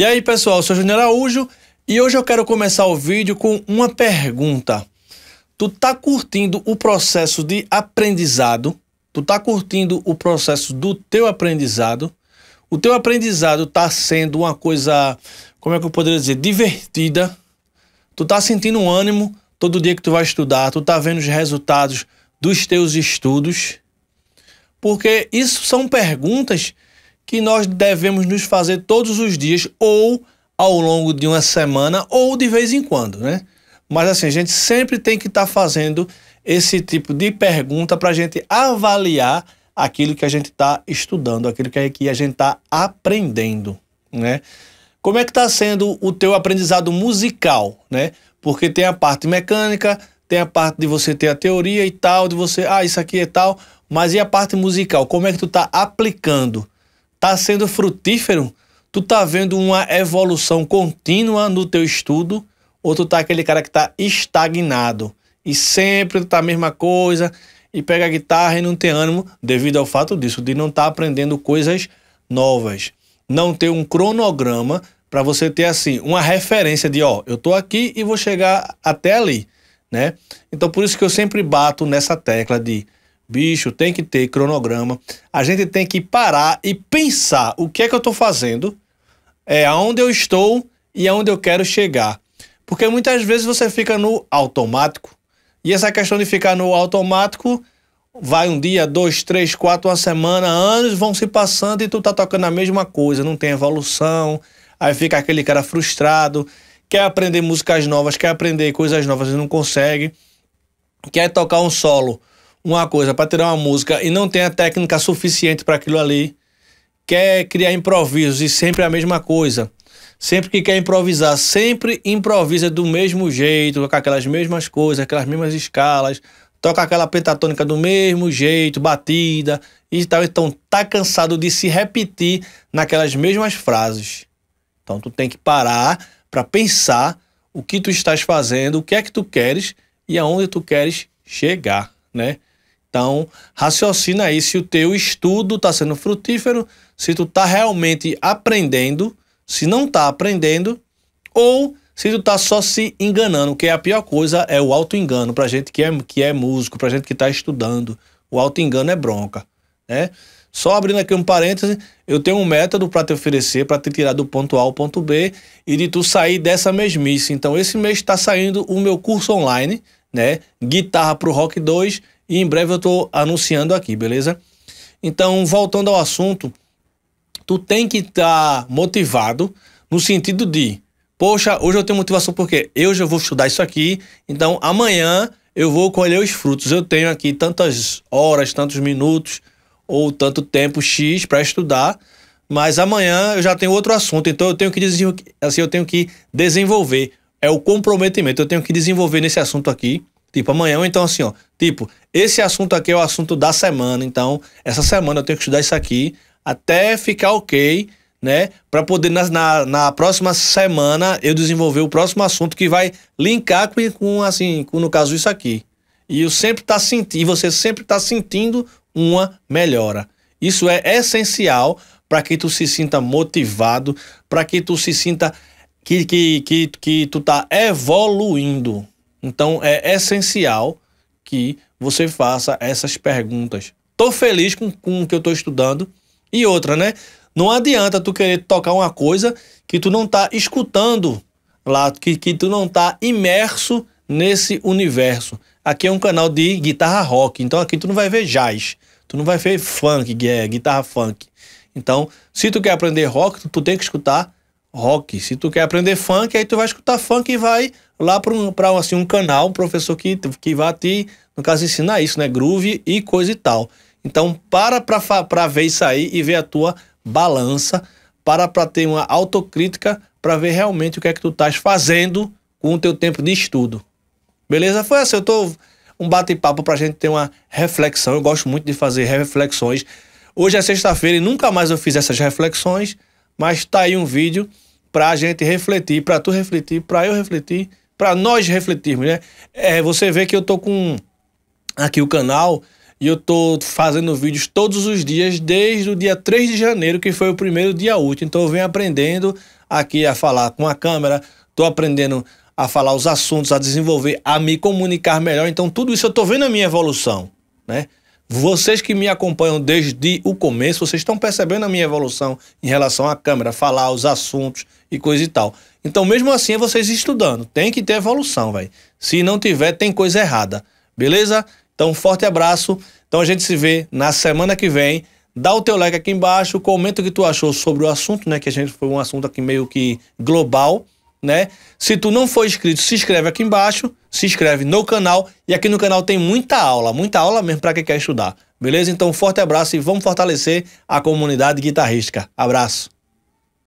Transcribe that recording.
E aí, pessoal, eu sou Júnior Araújo e hoje eu quero começar o vídeo com uma pergunta. Tu tá curtindo o processo de aprendizado? Tu tá curtindo o processo do teu aprendizado? O teu aprendizado tá sendo uma coisa, como é que eu poderia dizer, divertida? Tu tá sentindo um ânimo todo dia que tu vai estudar? Tu tá vendo os resultados dos teus estudos? Porque isso são perguntas que nós devemos nos fazer todos os dias ou ao longo de uma semana ou de vez em quando, né? Mas assim, a gente sempre tem que estar tá fazendo esse tipo de pergunta para a gente avaliar aquilo que a gente está estudando, aquilo que a gente está aprendendo, né? Como é que está sendo o teu aprendizado musical, né? Porque tem a parte mecânica, tem a parte de você ter a teoria e tal, de você, ah, isso aqui é tal, mas e a parte musical? Como é que tu está aplicando? tá sendo frutífero? Tu tá vendo uma evolução contínua no teu estudo? Ou tu tá aquele cara que tá estagnado e sempre tá a mesma coisa e pega a guitarra e não tem ânimo devido ao fato disso, de não estar tá aprendendo coisas novas. Não ter um cronograma para você ter assim uma referência de ó, eu tô aqui e vou chegar até ali, né? Então por isso que eu sempre bato nessa tecla de Bicho, tem que ter cronograma. A gente tem que parar e pensar o que é que eu estou fazendo, é, aonde eu estou e aonde eu quero chegar. Porque muitas vezes você fica no automático. E essa questão de ficar no automático vai um dia, dois, três, quatro, uma semana, anos vão se passando e tu tá tocando a mesma coisa, não tem evolução. Aí fica aquele cara frustrado, quer aprender músicas novas, quer aprender coisas novas e não consegue. Quer tocar um solo uma coisa para tirar uma música e não tem a técnica suficiente para aquilo ali, quer criar improvisos e sempre é a mesma coisa. Sempre que quer improvisar, sempre improvisa do mesmo jeito, com aquelas mesmas coisas, aquelas mesmas escalas, toca aquela pentatônica do mesmo jeito, batida e tal. Então tá cansado de se repetir naquelas mesmas frases. Então tu tem que parar para pensar o que tu estás fazendo, o que é que tu queres e aonde tu queres chegar, né? Então, raciocina aí se o teu estudo está sendo frutífero, se tu está realmente aprendendo, se não está aprendendo, ou se tu tá só se enganando, que é a pior coisa é o auto-engano pra gente que é, que é músico, pra gente que tá estudando. O auto-engano é bronca, né? Só abrindo aqui um parêntese, eu tenho um método para te oferecer, para te tirar do ponto A ao ponto B e de tu sair dessa mesmice. Então, esse mês está saindo o meu curso online, né? Guitarra pro Rock 2 e em breve eu estou anunciando aqui, beleza? Então, voltando ao assunto, tu tem que estar tá motivado no sentido de, poxa, hoje eu tenho motivação porque eu já vou estudar isso aqui, então amanhã eu vou colher os frutos. Eu tenho aqui tantas horas, tantos minutos ou tanto tempo X para estudar, mas amanhã eu já tenho outro assunto, então eu tenho que assim, eu tenho que desenvolver é o comprometimento. Eu tenho que desenvolver nesse assunto aqui Tipo, amanhã, ou então assim, ó. Tipo, esse assunto aqui é o assunto da semana. Então, essa semana eu tenho que estudar isso aqui até ficar ok, né? Para poder, na, na, na, próxima semana, eu desenvolver o próximo assunto que vai linkar com, com assim, com, no caso, isso aqui. E eu sempre tá sentindo, você sempre tá sentindo uma melhora. Isso é essencial para que tu se sinta motivado, para que tu se sinta que, que, que, que tu tá evoluindo. Então é essencial que você faça essas perguntas. Tô feliz com, com o que eu tô estudando. E outra, né? Não adianta tu querer tocar uma coisa que tu não tá escutando lá, que, que tu não tá imerso nesse universo. Aqui é um canal de guitarra rock, então aqui tu não vai ver jazz, tu não vai ver funk, é, guitarra funk. Então, se tu quer aprender rock, tu, tu tem que escutar rock. Se tu quer aprender funk, aí tu vai escutar funk e vai lá para um, assim, um canal, um professor que, que vá te, no caso, ensinar isso, né? Groove e coisa e tal. Então, para para ver isso aí e ver a tua balança, para para ter uma autocrítica, para ver realmente o que é que tu estás fazendo com o teu tempo de estudo. Beleza? Foi assim, eu tô um bate-papo para a gente ter uma reflexão. Eu gosto muito de fazer reflexões. Hoje é sexta-feira e nunca mais eu fiz essas reflexões, mas tá aí um vídeo para a gente refletir, para tu refletir, para eu refletir para nós refletirmos, né? É, você vê que eu tô com aqui o canal e eu tô fazendo vídeos todos os dias desde o dia 3 de janeiro, que foi o primeiro dia útil. Então eu venho aprendendo aqui a falar com a câmera, tô aprendendo a falar os assuntos, a desenvolver, a me comunicar melhor. Então tudo isso eu tô vendo a minha evolução, né? Vocês que me acompanham desde o começo, vocês estão percebendo a minha evolução em relação à câmera, falar os assuntos e coisa e tal. Então, mesmo assim, é vocês estudando. Tem que ter evolução, velho. Se não tiver, tem coisa errada. Beleza? Então, um forte abraço. Então, a gente se vê na semana que vem. Dá o teu like aqui embaixo, comenta o que tu achou sobre o assunto, né? Que a gente foi um assunto aqui meio que global né? Se tu não for inscrito, se inscreve aqui embaixo, se inscreve no canal e aqui no canal tem muita aula, muita aula mesmo para quem quer estudar. Beleza? Então, um forte abraço e vamos fortalecer a comunidade guitarrística. Abraço.